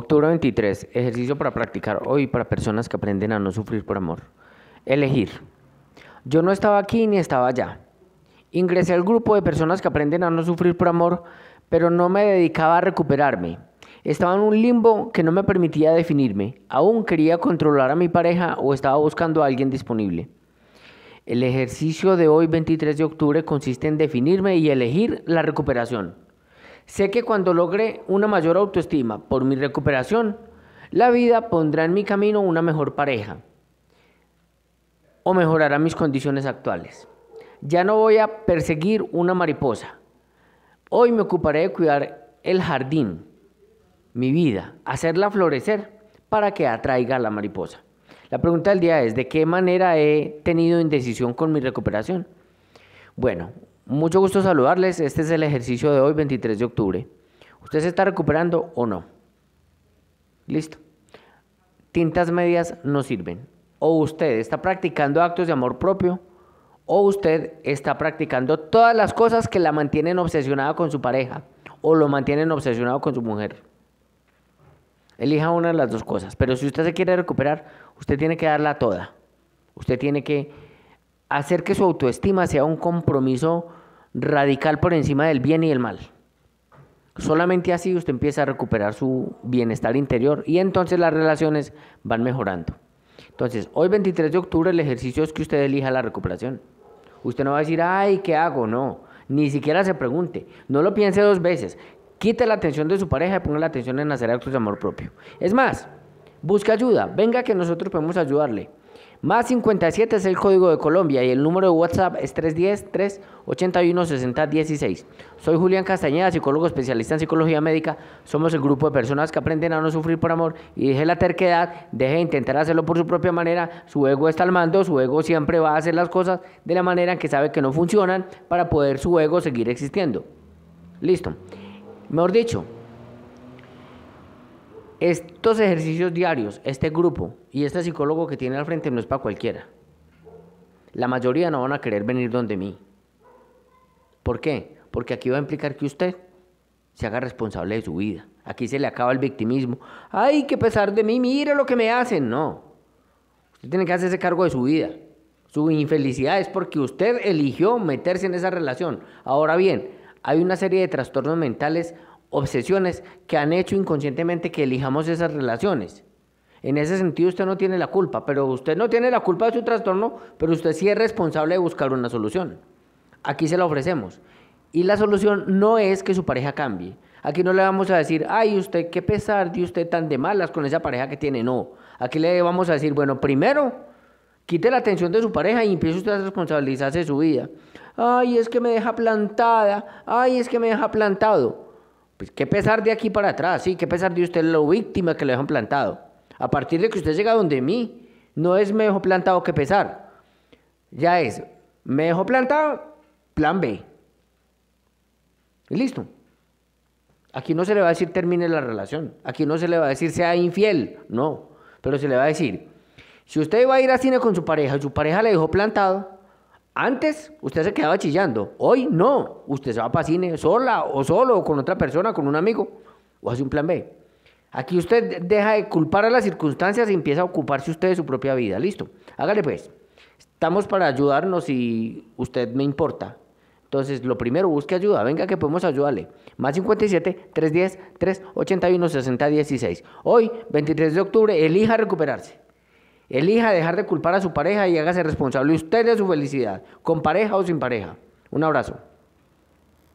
Octubre 23. Ejercicio para practicar hoy para personas que aprenden a no sufrir por amor. Elegir. Yo no estaba aquí ni estaba allá. Ingresé al grupo de personas que aprenden a no sufrir por amor, pero no me dedicaba a recuperarme. Estaba en un limbo que no me permitía definirme. Aún quería controlar a mi pareja o estaba buscando a alguien disponible. El ejercicio de hoy, 23 de octubre, consiste en definirme y elegir la recuperación. Sé que cuando logre una mayor autoestima por mi recuperación, la vida pondrá en mi camino una mejor pareja o mejorará mis condiciones actuales. Ya no voy a perseguir una mariposa. Hoy me ocuparé de cuidar el jardín, mi vida, hacerla florecer para que atraiga a la mariposa. La pregunta del día es, ¿de qué manera he tenido indecisión con mi recuperación? Bueno, mucho gusto saludarles. Este es el ejercicio de hoy, 23 de octubre. ¿Usted se está recuperando o no? Listo. Tintas medias no sirven. O usted está practicando actos de amor propio, o usted está practicando todas las cosas que la mantienen obsesionada con su pareja, o lo mantienen obsesionado con su mujer. Elija una de las dos cosas. Pero si usted se quiere recuperar, usted tiene que darla toda. Usted tiene que hacer que su autoestima sea un compromiso radical por encima del bien y el mal. Solamente así usted empieza a recuperar su bienestar interior y entonces las relaciones van mejorando. Entonces, hoy 23 de octubre el ejercicio es que usted elija la recuperación. Usted no va a decir, ay, ¿qué hago? No, ni siquiera se pregunte. No lo piense dos veces. Quite la atención de su pareja y ponga la atención en hacer actos de amor propio. Es más, busca ayuda. Venga que nosotros podemos ayudarle. Más 57 es el código de Colombia y el número de WhatsApp es 310-381-6016. Soy Julián Castañeda, psicólogo especialista en psicología médica. Somos el grupo de personas que aprenden a no sufrir por amor y deje la terquedad, deje de intentar hacerlo por su propia manera. Su ego está al mando, su ego siempre va a hacer las cosas de la manera en que sabe que no funcionan para poder su ego seguir existiendo. Listo. Mejor dicho, estos ejercicios diarios, este grupo y este psicólogo que tiene al frente no es para cualquiera. La mayoría no van a querer venir donde mí. ¿Por qué? Porque aquí va a implicar que usted se haga responsable de su vida. Aquí se le acaba el victimismo. ¡Ay, qué pesar de mí! ¡Mira lo que me hacen! No. Usted tiene que hacerse cargo de su vida. Su infelicidad es porque usted eligió meterse en esa relación. Ahora bien, hay una serie de trastornos mentales obsesiones que han hecho inconscientemente que elijamos esas relaciones. En ese sentido usted no tiene la culpa, pero usted no tiene la culpa de su trastorno, pero usted sí es responsable de buscar una solución. Aquí se la ofrecemos. Y la solución no es que su pareja cambie. Aquí no le vamos a decir, ay, usted qué pesar de usted tan de malas con esa pareja que tiene. No. Aquí le vamos a decir, bueno, primero, quite la atención de su pareja y empiece usted a responsabilizarse de su vida. Ay, es que me deja plantada. Ay, es que me deja plantado. Pues qué pesar de aquí para atrás, sí, qué pesar de usted la víctima que le dejan plantado. A partir de que usted llega donde mí, no es mejor plantado que pesar. Ya es, me dejó plantado, plan B. Y listo. Aquí no se le va a decir termine la relación. Aquí no se le va a decir sea infiel. No. Pero se le va a decir, si usted va a ir a cine con su pareja y su pareja le dejó plantado, antes usted se quedaba chillando, hoy no, usted se va para cine sola o solo o con otra persona, con un amigo o hace un plan B. Aquí usted deja de culpar a las circunstancias y empieza a ocuparse usted de su propia vida, listo. Hágale pues, estamos para ayudarnos y usted me importa. Entonces, lo primero, busque ayuda. Venga, que podemos ayudarle. Más 57 310 381 6016. Hoy, 23 de octubre, elija recuperarse. Elija dejar de culpar a su pareja y hágase responsable usted de su felicidad, con pareja o sin pareja. Un abrazo.